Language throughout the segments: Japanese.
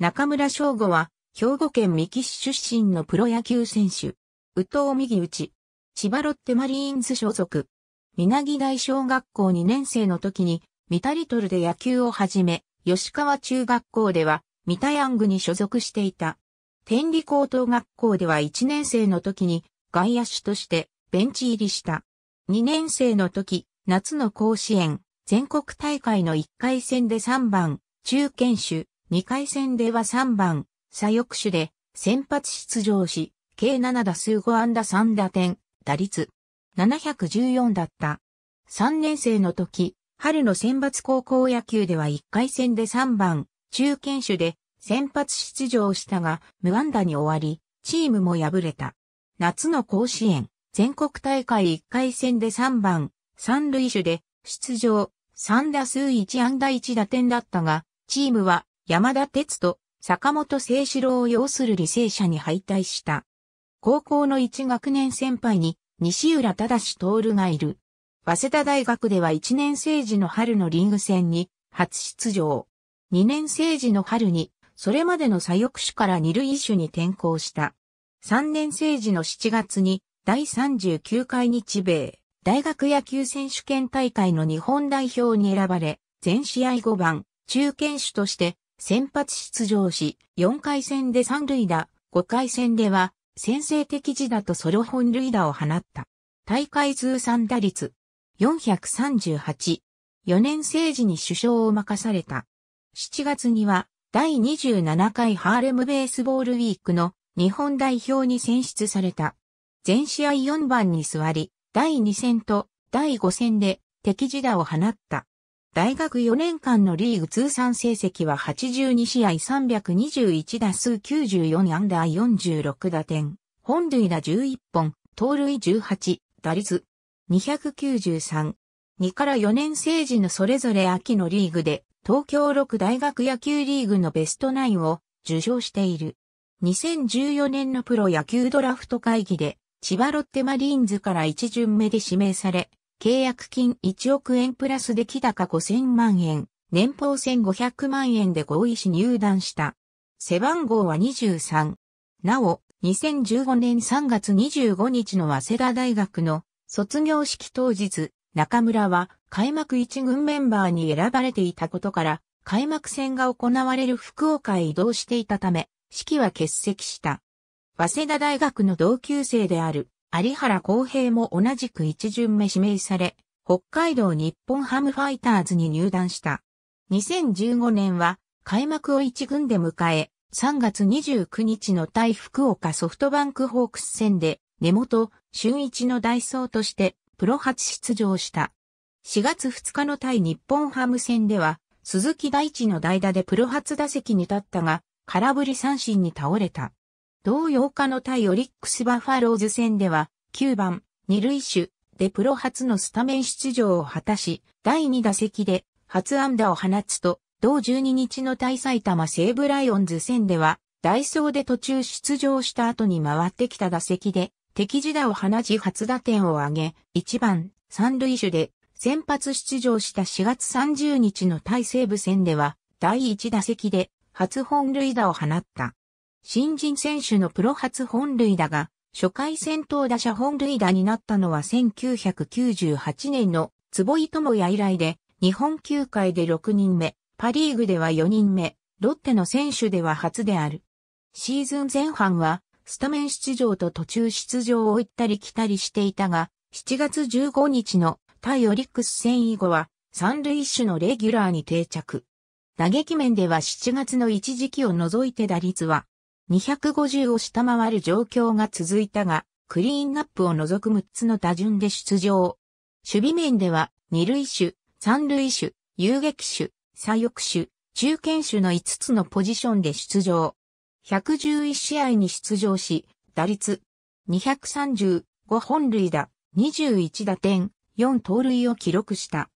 中村翔吾は、兵庫県三木市出身のプロ野球選手。宇藤右内。千葉ロッテマリーンズ所属。みなぎ大小学校2年生の時に、三田リトルで野球を始め、吉川中学校では、三田ヤングに所属していた。天理高等学校では1年生の時に、外野手として、ベンチ入りした。2年生の時、夏の甲子園、全国大会の1回戦で3番、中堅手、2回戦では3番、左翼手で先発出場し、計7打数5安打3打点、打率714だった。3年生の時、春の選抜高校野球では1回戦で3番、中堅手で先発出場したが、無安打に終わり、チームも敗れた。夏の甲子園、全国大会1回戦で3番、三塁手で出場、3打数1安打1打点だったが、チームは山田哲と坂本聖志郎を要する履正社に敗退した。高校の一学年先輩に西浦忠徹がいる。早稲田大学では1年生時の春のリング戦に初出場。2年生時の春にそれまでの左翼手から二塁手に転向した。3年生時の7月に第39回日米大学野球選手権大会の日本代表に選ばれ、全試合5番、中堅手として先発出場し、4回戦で三塁打、5回戦では、先制的自打とソロ本塁打を放った。大会通算打率、438。4年政治に首相を任された。7月には、第27回ハーレムベースボールウィークの日本代表に選出された。全試合4番に座り、第2戦と第5戦で敵自打を放った。大学4年間のリーグ通算成績は82試合321打数94安打46打点、本塁打11本、盗塁18、打率293。2から4年生時のそれぞれ秋のリーグで東京6大学野球リーグのベストナインを受賞している。2014年のプロ野球ドラフト会議で千葉ロッテマリーンズから一巡目で指名され、契約金1億円プラスで来高5000万円、年俸1500万円で合意し入団した。背番号は23。なお、2015年3月25日の早稲田大学の卒業式当日、中村は開幕一軍メンバーに選ばれていたことから、開幕戦が行われる福岡へ移動していたため、式は欠席した。早稲田大学の同級生である有原康平も同じく一巡目指名され、北海道日本ハムファイターズに入団した。2015年は開幕を一軍で迎え、3月29日の対福岡ソフトバンクホークス戦で根本、俊一の代走としてプロ初出場した。4月2日の対日本ハム戦では、鈴木大地の代打でプロ初打席に立ったが、空振り三振に倒れた。同8日の対オリックスバファローズ戦では、9番、二塁手でプロ初のスタメン出場を果たし、第2打席で初安打を放つと、同12日の対埼玉西武ライオンズ戦では、ダイソーで途中出場した後に回ってきた打席で、敵地打を放ち初打点を挙げ、1番、三塁手で先発出場した4月30日の対西武戦では、第1打席で初本塁打を放った。新人選手のプロ初本塁打が、初回先頭打者本塁打になったのは1998年の坪井智也以来で、日本球界で6人目、パリーグでは4人目、ロッテの選手では初である。シーズン前半は、スタメン出場と途中出場を行ったり来たりしていたが、7月15日の対オリックス戦以後は、三塁手のレギュラーに定着。打撃面では7月の一時期を除いて打率は250を下回る状況が続いたが、クリーンアップを除く6つの打順で出場。守備面では、二塁手、三塁手、遊撃手、左翼手、中堅手の5つのポジションで出場。111試合に出場し、打率235本塁打、21打点、4盗塁を記録した。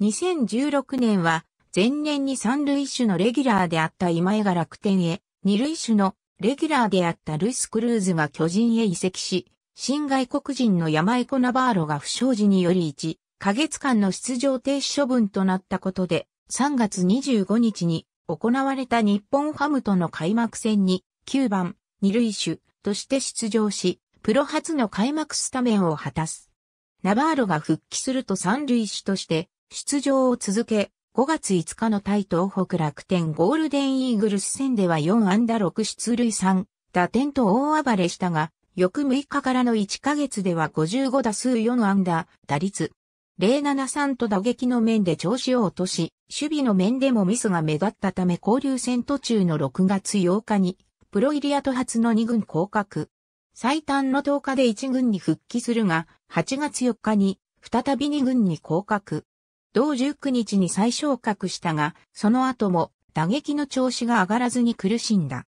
2016年は、前年に三塁手のレギュラーであった今江が楽天へ、二塁手のレギュラーであったルイス・クルーズが巨人へ移籍し、新外国人の山マイコ・ナバーロが不祥事により1、ヶ月間の出場停止処分となったことで、3月25日に行われた日本ハムとの開幕戦に9番、二塁手として出場し、プロ初の開幕スタメンを果たす。ナバーロが復帰すると三塁手として出場を続け、5月5日の対東北楽天ゴールデンイーグルス戦では4安打6出塁3打点と大暴れしたが、翌6日からの1ヶ月では55打数4安打、打率。073と打撃の面で調子を落とし、守備の面でもミスが目立ったため交流戦途中の6月8日に、プロイリアと初の2軍降格。最短の10日で1軍に復帰するが、8月4日に再び2軍に降格。同19日に再昇格したが、その後も打撃の調子が上がらずに苦しんだ。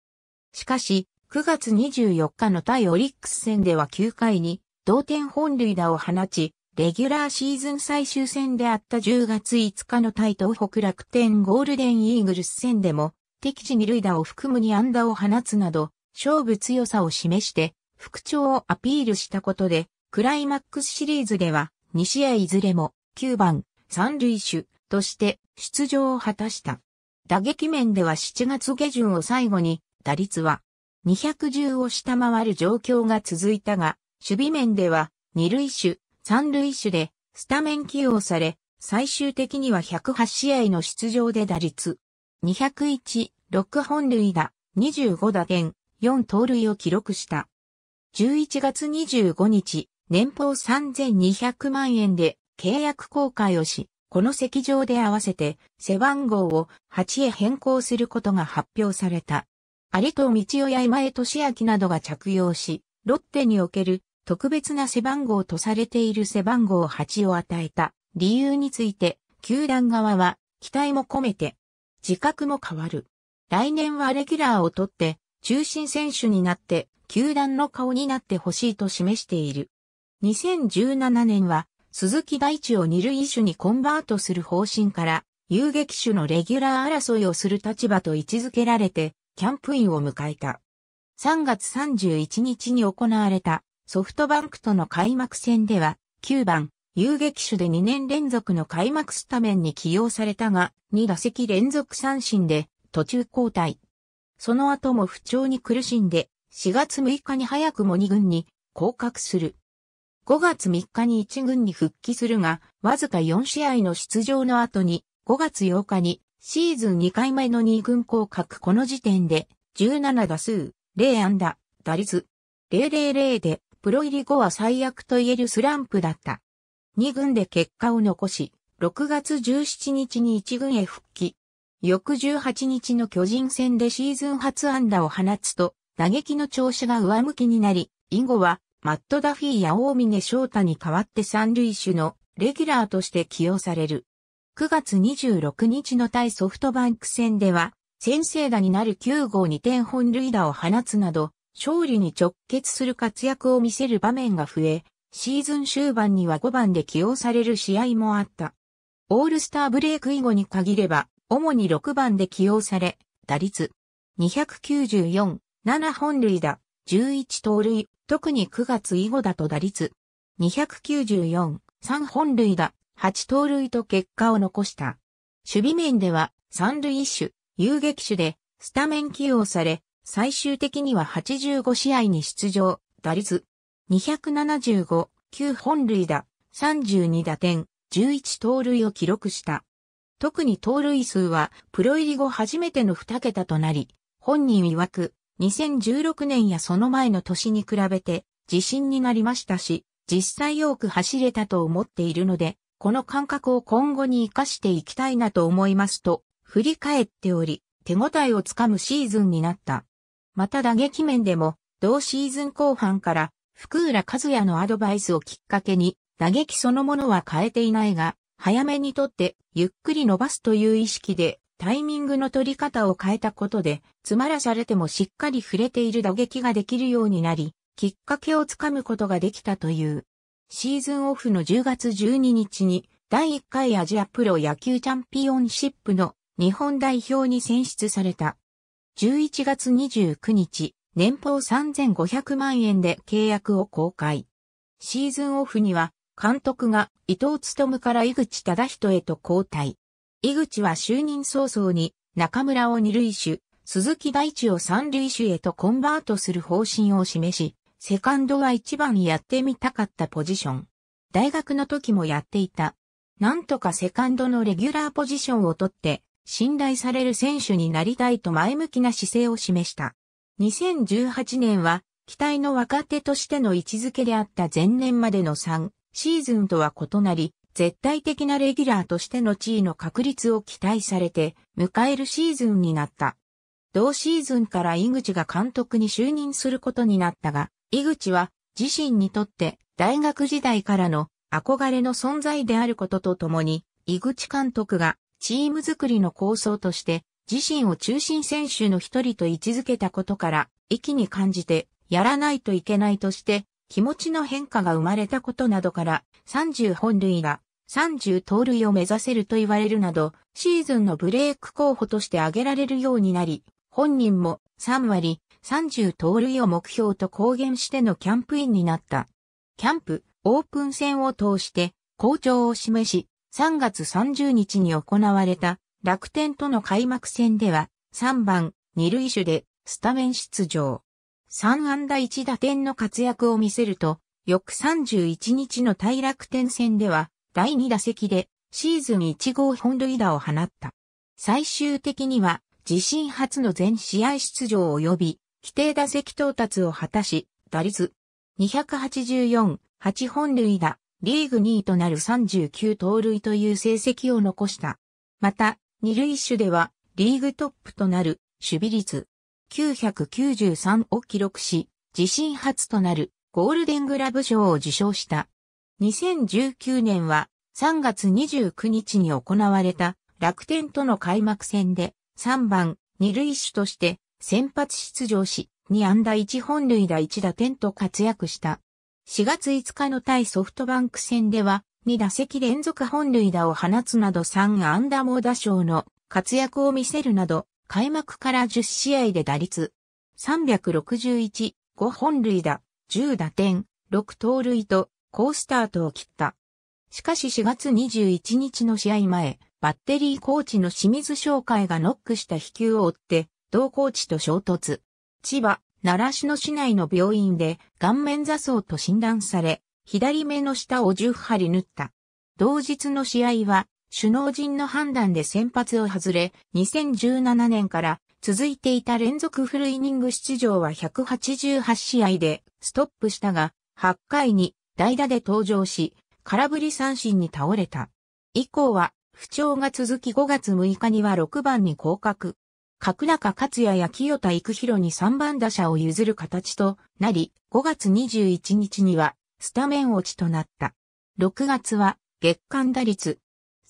しかし、9月24日の対オリックス戦では9回に同点本塁打を放ち、レギュラーシーズン最終戦であった10月5日の対東北楽天ゴールデンイーグルス戦でも、敵地二塁打を含むに安打を放つなど、勝負強さを示して、復調をアピールしたことで、クライマックスシリーズでは、2試合いずれも、9番、三塁手として出場を果たした。打撃面では7月下旬を最後に打率は210を下回る状況が続いたが、守備面では二塁手、三塁手でスタメン起用され、最終的には108試合の出場で打率201、6本塁打、25打点、4盗塁を記録した。11月25日、年俸3200万円で契約公開をし、この席上で合わせて背番号を8へ変更することが発表された。有藤道夫や今江俊明などが着用し、ロッテにおける特別な背番号とされている背番号8を与えた理由について、球団側は期待も込めて、自覚も変わる。来年はレギュラーを取って、中心選手になって、球団の顔になってほしいと示している。2017年は鈴木大地を二類種にコンバートする方針から、遊撃手のレギュラー争いをする立場と位置づけられて、キャンプインを迎えた。3月31日に行われたソフトバンクとの開幕戦では、9番、遊撃手で2年連続の開幕スタメンに起用されたが、2打席連続三振で途中交代。その後も不調に苦しんで、4月6日に早くも2軍に降格する。5月3日に1軍に復帰するが、わずか4試合の出場の後に、5月8日にシーズン2回目の2軍降格この時点で、17打数、0安打、打率、000で、プロ入り後は最悪と言えるスランプだった。2軍で結果を残し、6月17日に1軍へ復帰。翌18日の巨人戦でシーズン初安打を放つと、打撃の調子が上向きになり、以後はマット・ダフィーや大峰翔太に代わって三塁手のレギュラーとして起用される。9月26日の対ソフトバンク戦では、先制打になる9号2点本塁打を放つなど、勝利に直結する活躍を見せる場面が増え、シーズン終盤には5番で起用される試合もあった。オールスターブレイク以後に限れば、主に6番で起用され、打率294、7本塁打、11盗塁、特に9月以後だと打率294、3本塁打、8盗塁と結果を残した。守備面では三塁一手、遊撃手でスタメン起用され、最終的には85試合に出場、打率275、9本塁打、32打点、11盗塁を記録した。特に盗塁数はプロ入り後初めての2桁となり、本人曰く2016年やその前の年に比べて自信になりましたし、実際よく走れたと思っているので、この感覚を今後に活かしていきたいなと思いますと、振り返っており、手応えをつかむシーズンになった。また打撃面でも、同シーズン後半から、福浦和也のアドバイスをきっかけに、打撃そのものは変えていないが、早めにとってゆっくり伸ばすという意識でタイミングの取り方を変えたことで、詰まらされてもしっかり触れている打撃ができるようになり、きっかけをつかむことができたという。シーズンオフの10月12日に、第1回アジアプロ野球チャンピオンシップの日本代表に選出された。11月29日、年俸3500万円で契約を公開。シーズンオフには、監督が伊藤勤から井口忠人へと交代。井口は就任早々に中村を二塁手、鈴木大地を三塁手へとコンバートする方針を示し、セカンドは一番やってみたかったポジション。大学の時もやっていた。なんとかセカンドのレギュラーポジションを取って、信頼される選手になりたいと前向きな姿勢を示した。2018年は、期待の若手としての位置づけであった前年までの3シーズンとは異なり、絶対的なレギュラーとしての地位の確立を期待されて迎えるシーズンになった。同シーズンから井口が監督に就任することになったが、井口は自身にとって大学時代からの憧れの存在であることとともに、井口監督がチーム作りの構想として自身を中心選手の一人と位置づけたことから、意気に感じてやらないといけないとして気持ちの変化が生まれたことなどから30本類が30盗塁を目指せると言われるなど、シーズンのブレイク候補として挙げられるようになり、本人も3割、30盗塁を目標と公言してのキャンプインになった。キャンプ、オープン戦を通して好調を示し、3月30日に行われた楽天との開幕戦では3番、2塁手でスタメン出場。3安打1打点の活躍を見せると、翌31日の大楽天戦では、第2打席で、シーズン1号本塁打を放った。最終的には、自身初の全試合出場及び、規定打席到達を果たし、打率284、8本塁打、リーグ2位となる39盗塁という成績を残した。また、二塁手では、リーグトップとなる守備率993を記録し、自身初となるゴールデングラブ賞を受賞した。2019年は3月29日に行われた楽天との開幕戦で3番2塁手として先発出場し、2安打1本塁打1打点と活躍した。4月5日の対ソフトバンク戦では、2打席連続本塁打を放つなど3安打猛打賞の活躍を見せるなど、開幕から10試合で打率361、5本塁打、10打点、6盗塁と好スタートを切った。しかし4月21日の試合前、バッテリーコーチの清水商会がノックした飛球を追って、同コーチと衝突。千葉、奈良市の市内の病院で顔面座層と診断され、左目の下を10針縫った。同日の試合は首脳陣の判断で先発を外れ、2017年から続いていた連続フルイニング出場は188試合でストップしたが、8回に代打で登場し、空振り三振に倒れた。以降は不調が続き5月6日には6番に降格。角中克也や清田育弘に3番打者を譲る形となり、5月21日にはスタメン落ちとなった。6月は月間打率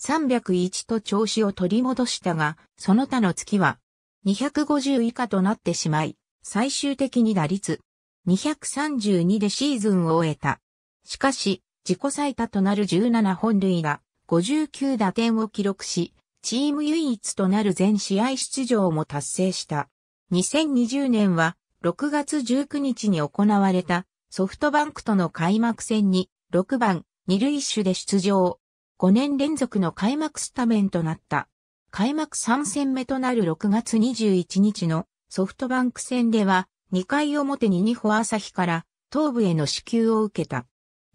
301と調子を取り戻したが、その他の月は250以下となってしまい、最終的に打率232でシーズンを終えた。しかし、自己最多となる17本塁打、59打点を記録し、チーム唯一となる全試合出場も達成した。2020年は6月19日に行われたソフトバンクとの開幕戦に6番2塁手で出場。5年連続の開幕スタメンとなった。開幕3戦目となる6月21日のソフトバンク戦では2回表に二歩朝日から東部への支給を受けた。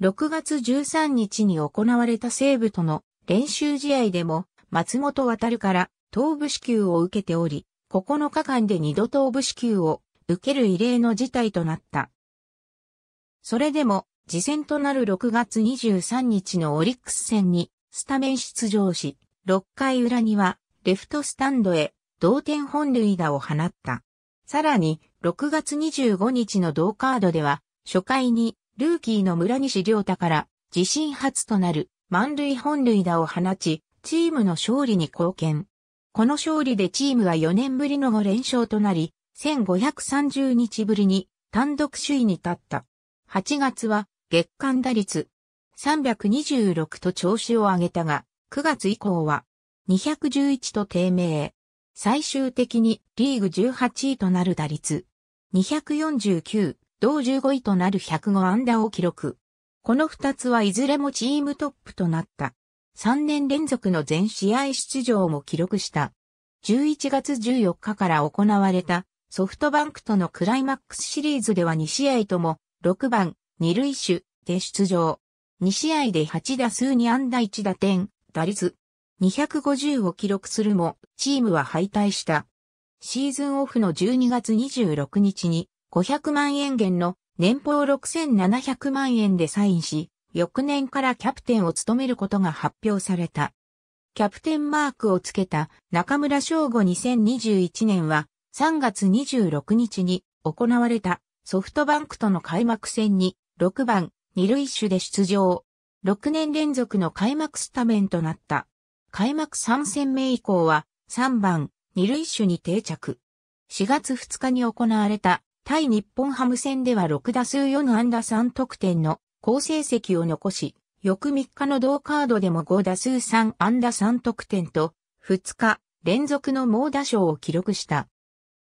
6月13日に行われた西部との練習試合でも松本渡から東部支給を受けており、9日間で2度東部支給を受ける異例の事態となった。それでも、次戦となる6月23日のオリックス戦にスタメン出場し、6回裏には、レフトスタンドへ、同点本塁打を放った。さらに、6月25日の同カードでは、初回に、ルーキーの村西良太から、自身初となる、満塁本塁打を放ち、チームの勝利に貢献。この勝利でチームは4年ぶりの5連勝となり、1530日ぶりに単独首位に立った。8月は月間打率326と調子を上げたが、9月以降は211と低迷。最終的にリーグ18位となる打率。249、同15位となる105アンダーを記録。この2つはいずれもチームトップとなった。3年連続の全試合出場も記録した。11月14日から行われたソフトバンクとのクライマックスシリーズでは2試合とも6番、2塁手で出場。2試合で8打数2安打1打点、打率250を記録するも、チームは敗退した。シーズンオフの12月26日に500万円減の年俸6700万円でサインし、翌年からキャプテンを務めることが発表された。キャプテンマークをつけた中村翔吾2021年は3月26日に行われたソフトバンクとの開幕戦に6番二塁手で出場。6年連続の開幕スタメンとなった。開幕3戦目以降は3番二塁手に定着。4月2日に行われた対日本ハム戦では6打数4安打3得点の好成績を残し、翌3日の同カードでも5打数3安打3得点と、2日連続の猛打賞を記録した。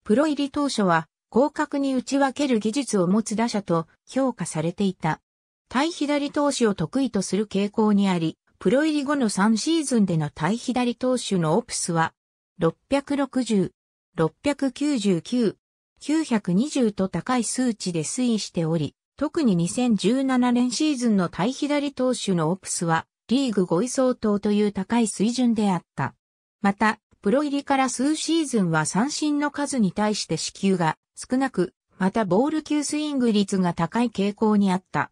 プロ入り当初は、広角に打ち分ける技術を持つ打者と評価されていた。対左投手を得意とする傾向にあり、プロ入り後の3シーズンでの対左投手のオプスは、660、699、920と高い数値で推移しており、特に2017年シーズンの対左投手のオプスは、リーグ5位相当という高い水準であった。また、プロ入りから数シーズンは三振の数に対して支給が少なく、またボール級スイング率が高い傾向にあった。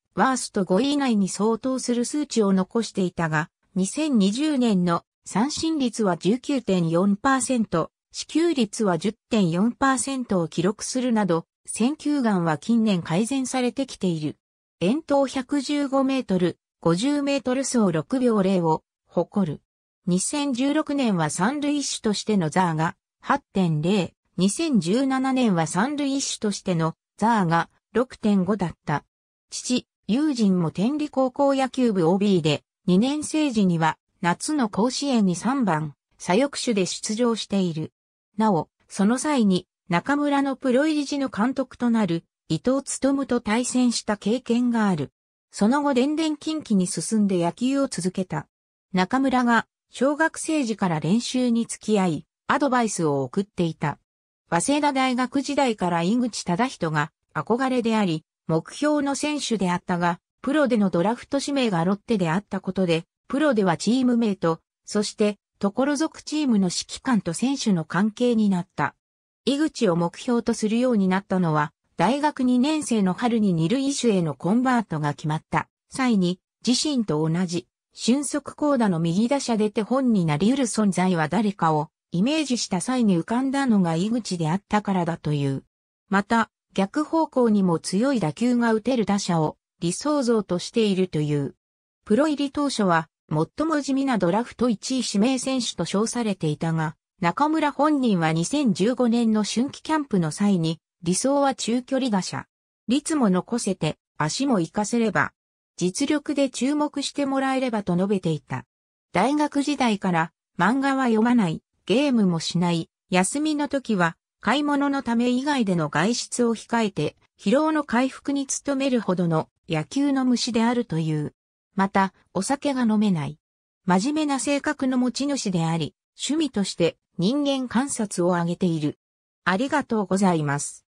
ワースト5位以内に相当する数値を残していたが、2020年の三振率は19.4%、支給率は10.4%を記録するなど、選球眼は近年改善されてきている。遠投115メートル、50メートル走6秒0を誇る。2016年は三塁手としてのザーが8.0、2017年は三塁手としてのザーが6.5だった。父、友人も天理高校野球部 OB で、2年生時には夏の甲子園に3番、左翼手で出場している。なお、その際に中村のプロ入り時の監督となる伊藤勤と対戦した経験がある。その後電電近畿に進んで野球を続けた。中村が小学生時から練習に付き合い、アドバイスを送っていた。早稲田大学時代から井口忠人が憧れであり、目標の選手であったが、プロでのドラフト指名がロッテであったことで、プロではチーム名と、そして、所属チームの指揮官と選手の関係になった。井口を目標とするようになったのは、大学2年生の春に二塁手へのコンバートが決まった際に、自身と同じ、俊足高打の右打者で手本になり得る存在は誰かをイメージした際に浮かんだのが井口であったからだという。また、逆方向にも強い打球が打てる打者を理想像としているという。プロ入り当初は、最も地味なドラフト1位指名選手と称されていたが、中村本人は2015年の春季キャンプの際に、理想は中距離打者。率も残せて、足も活かせれば、実力で注目してもらえればと述べていた。大学時代から漫画は読まない、ゲームもしない、休みの時は買い物のため以外での外出を控えて、疲労の回復に努めるほどの野球の虫であるという。また、お酒が飲めない。真面目な性格の持ち主であり、趣味として人間観察を挙げている。ありがとうございます。